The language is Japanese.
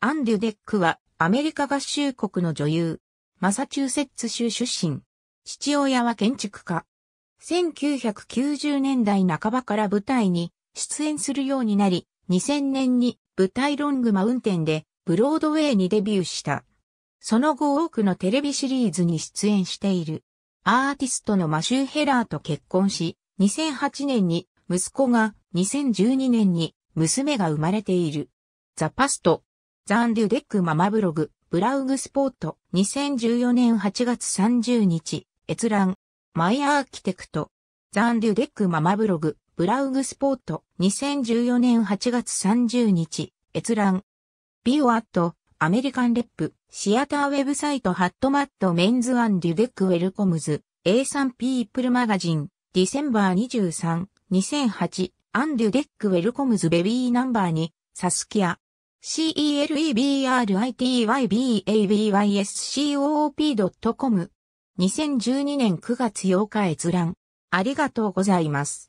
アンデュ・デックはアメリカ合衆国の女優、マサチューセッツ州出身。父親は建築家。1990年代半ばから舞台に出演するようになり、2000年に舞台ロングマウンテンでブロードウェイにデビューした。その後多くのテレビシリーズに出演している。アーティストのマシュー・ヘラーと結婚し、2008年に息子が2012年に娘が生まれている。ザ・パスト、ザンデュデックママブログ、ブラウグスポート、2014年8月30日、閲覧、マイアーキテクト、ザンデュデックママブログ、ブラウグスポート、2014年8月30日、閲覧、ビオアット、アメリカンレップ、シアターウェブサイトハットマットメンズアンデュデックウェルコムズ、A3 ピープルマガジン、ディセンバー23、2008、アンデュデックウェルコムズベビーナンバーに、サスキア、celebritybabyscoop.com2012 年9月8日閲覧。ありがとうございます。